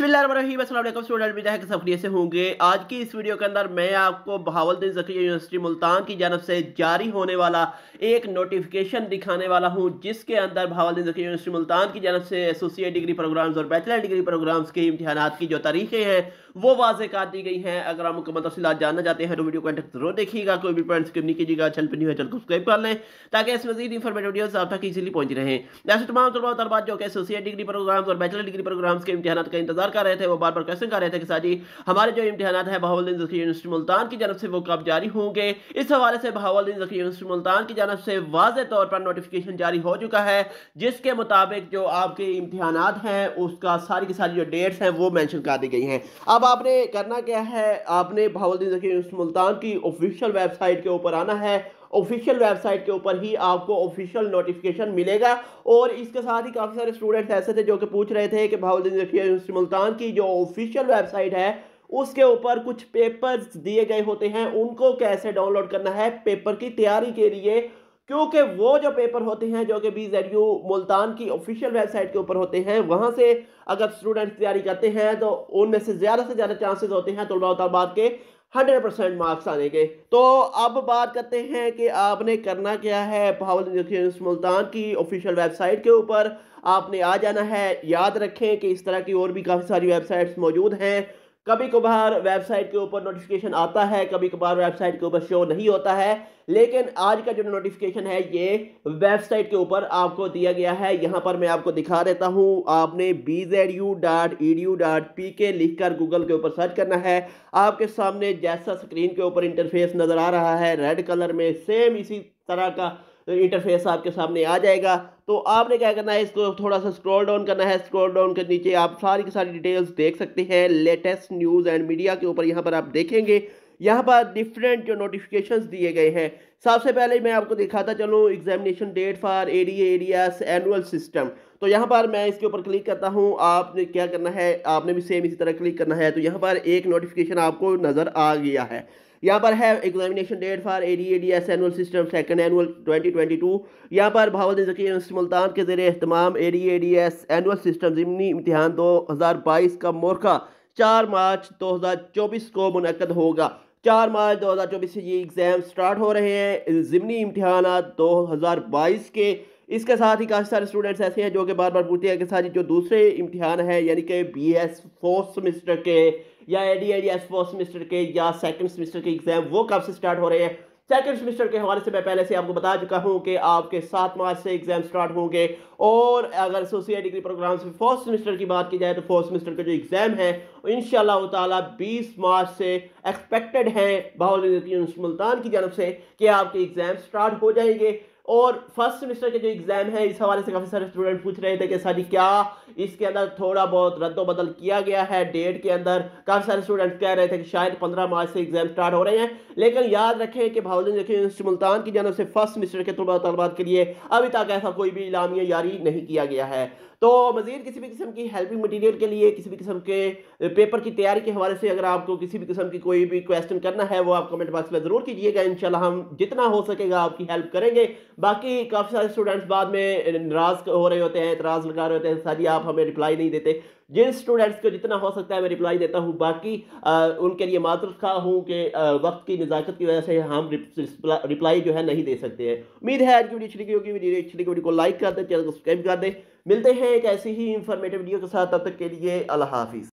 बिस्मिल्लाम सक्रिय से होंगे आज की इस वीडियो के अंदर मैं आपको बहावलद्दीन जक्रिया यूनिवर्सिटी मुल्तान की जानब से जारी होने वाला एक नोटिफिकेशन दिखाने वाला हूं जिसके अंदर बहावलद्दीन जक्रिया यूनिवर्सिटी मुल्तान की जानब से एसोसिएट डिग्री प्रोग्राम्स और बैचलर डिग्री प्रोग्राम्स के इम्तहान की जो तारीखें हैं वो वाजह कर दी गई हैं अगर आप मुकम्मल तफसीत जानना चाहते हैं तो वीडियो को जरूर देखिएगा कोई भी पॉइंट स्किप नहीं कीजिएगा चैनल पर नहीं है चैनल को सब्सक्राइब कर लें ताकि इस मजीद इन्फॉर्मेटिव वीडियोस आप तक इजीली पहुंच रहे हैं ऐसे तमाम तरबा जो कि एसोसिएट डिग्री प्रोग्राम्स और बैचलर डिग्री प्रोग्राम्स के इम्तहान का इंतजार बार कर रहे थे वो बार बार क्वेश्चन कर रहे थे कि साजी हमारे जो इम्तहान है बहाउद्दीन जखी यूनिवर्सिटी मुल्तान की जानब से वो कब जारी होंगे इस हवाले से बहाउद्दीन जखी यूनिवर्सिटी मुल्तान की जानब से वाज तौर पर नोटिफिकेशन जारी हो चुका है जिसके मुताबिक जो आपके इम्तहान हैं उसका सारी की सारी जो डेट्स हैं वो मैंशन कर दी गई हैं अब आपने करना क्या है आपने बहाउद्दीन जखी यूनिवर्सिटी मुल्तान की ऑफिशियल वेबसाइट के ऊपर आना है ऑफिशियल वेबसाइट के ऊपर ही आपको ऑफिशियल नोटिफिकेशन मिलेगा और इसके साथ ही काफ़ी सारे स्टूडेंट्स ऐसे थे जो कि पूछ रहे थे कि भाउद्दीन जफिया यूनिवर्सिटी मुल्तान की जो ऑफिशियल वेबसाइट है उसके ऊपर कुछ पेपर्स दिए गए होते हैं उनको कैसे डाउनलोड करना है पेपर की तैयारी के लिए क्योंकि वो जो पेपर होते हैं जो कि बी जेड यू मुल्तान की ऑफिशियल वेबसाइट के ऊपर होते हैं वहाँ से अगर स्टूडेंट्स तैयारी करते हैं तो उनमें से ज़्यादा से ज़्यादा चांसेस होते हैं तलबा तलबात के हंड्रेड परसेंट मार्क्स आने के तो अब बात करते हैं कि आपने करना क्या है पावल मुल्तान की ऑफिशियल वेबसाइट के ऊपर आपने आ जाना है याद रखें कि इस तरह की और भी काफ़ी सारी वेबसाइट्स मौजूद हैं कभी कभार वेबसाइट के ऊपर नोटिफिकेशन आता है कभी कभार वेबसाइट के ऊपर शो नहीं होता है लेकिन आज का जो नोटिफिकेशन है ये वेबसाइट के ऊपर आपको दिया गया है यहाँ पर मैं आपको दिखा देता हूँ आपने B Z U dot E D U dot P K लिख कर गूगल के ऊपर सर्च करना है आपके सामने जैसा स्क्रीन के ऊपर इंटरफेस नज़र आ रहा है रेड कलर में सेम इसी तरह का इंटरफेस तो आपके सामने आ जाएगा तो आपने क्या करना है इसको थोड़ा सा स्क्रॉल डाउन करना है स्क्रॉल डाउन के नीचे आप सारी की सारी डिटेल्स देख सकते हैं लेटेस्ट न्यूज़ एंड मीडिया के ऊपर यहाँ पर आप देखेंगे यहाँ पर डिफरेंट जो नोटिफिकेशंस दिए गए हैं सबसे पहले मैं आपको दिखाता चलूँ examination date for ADA ADS annual system तो यहाँ पर मैं इसके ऊपर क्लिक करता हूँ आपने क्या करना है आपने भी सेम इसी तरह क्लिक करना है तो यहाँ पर एक नोटिफिकेशन आपको नज़र आ गया है यहाँ पर है examination date for A D A D S annual system second annual 2022 यहाँ पर भावल जकी मुल्तान के जेर अहतमाम A D A D S annual system ज़िमनी इम्तहान दो हज़ार बाईस का मोरखा चार मार्च दो हज़ार चौबीस को मनकद होगा चार मार्च 2024 से ये एग्ज़ाम स्टार्ट हो रहे हैं ज़मनी इम्तहान 2022 के इसके साथ ही काफ़ी सारे स्टूडेंट्स ऐसे हैं जो कि बार बार पूछते हैं कि सर जो दूसरे इम्तहान है यानी कि बी एस फोर्थ सेमेस्टर के या A D D S fourth semester के या सेकंड सेमेस्टर के एग्ज़ाम वो कब से स्टार्ट हो रहे हैं सेकेंड सेमेस्टर के हवाले से मैं पहले से आपको बता चुका हूँ कि आपके सात मार्च से एग्जाम स्टार्ट होंगे और अगर एसोसिएट डिग्री प्रोग्राम से फोर्थ सेमेस्टर की बात की जाए तो फोर्थ सेमेस्टर का जो एग्ज़ाम है इन शाह 20 मार्च से एक्सपेक्टेड है बाहुल मुल्तान की जानब से कि आपके एग्ज़ाम स्टार्ट हो जाएंगे और फर्स्ट सेमेस्टर के जो एग्ज़ाम है इस हवाले से काफ़ी सारे स्टूडेंट पूछ रहे थे कि सर क्या इसके अंदर थोड़ा बहुत रद्दोबदल किया गया है डेट के अंदर काफ़ी सारे स्टूडेंट कह रहे थे कि शायद पंद्रह मार्च से एग्ज़ाम स्टार्ट हो रहे हैं लेकिन याद रखें कि भावजन यूनिवर्सिटी मुल्तान की जानव से फर्स्ट सेमेस्टर के तलबा के लिए अभी तक ऐसा कोई भी इलामिया जारी नहीं किया गया है तो मज़ीद किसी भी किस्म की हेल्पिंग मटीरियल के लिए किसी भी किस्म के पेपर की तैयारी के हवाले से अगर आपको किसी भी किस्म की कोई भी क्वेश्चन करना है वो आप कमेंट बॉक्स में ज़रूर कीजिएगा इन हम जितना हो सकेगा आपकी हेल्प करेंगे बाकी काफ़ी सारे स्टूडेंट्स बाद में नाराज़ हो रहे होते हैं इतराज़ लगा रहे होते हैं सारी आप हमें रिप्लाई नहीं देते जिन स्टूडेंट्स को जितना हो सकता है मैं रिप्लाई देता हूँ बाकी आ, उनके लिए मात्र खा हूँ कि वक्त की नज़ाकत की वजह से हम रिप्लाई जो है नहीं दे सकते हैं उम्मीद है आज की वीडियो अच्छी लगी होगी वीडियो अच्छी लगी वीडियो को लाइक कर दें चैनल को सब्सक्राइब कर दें मिलते हैं एक ऐसी ही इंफॉर्मेटिव वीडियो के साथ तब तक के लिए अल्लाह हाफिज़